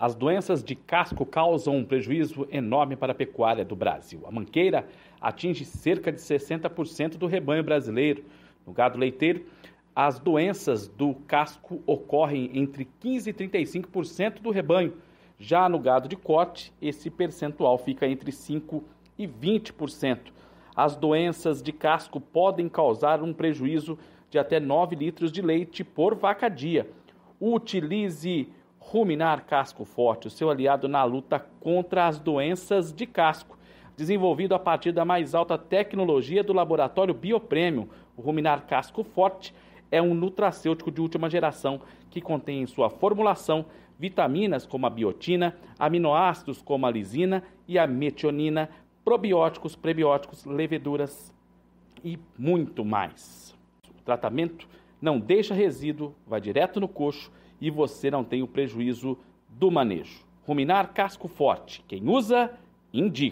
As doenças de casco causam um prejuízo enorme para a pecuária do Brasil. A manqueira atinge cerca de 60% do rebanho brasileiro. No gado leiteiro, as doenças do casco ocorrem entre 15% e 35% do rebanho. Já no gado de corte, esse percentual fica entre 5% e 20%. As doenças de casco podem causar um prejuízo de até 9 litros de leite por vaca dia. Utilize Ruminar Casco Forte, o seu aliado na luta contra as doenças de casco. Desenvolvido a partir da mais alta tecnologia do laboratório Biopremium, o Ruminar Casco Forte é um nutracêutico de última geração que contém em sua formulação vitaminas como a biotina, aminoácidos como a lisina e a metionina, probióticos, prebióticos, leveduras e muito mais. O tratamento não deixa resíduo, vai direto no coxo e você não tem o prejuízo do manejo. Ruminar casco forte. Quem usa, indica.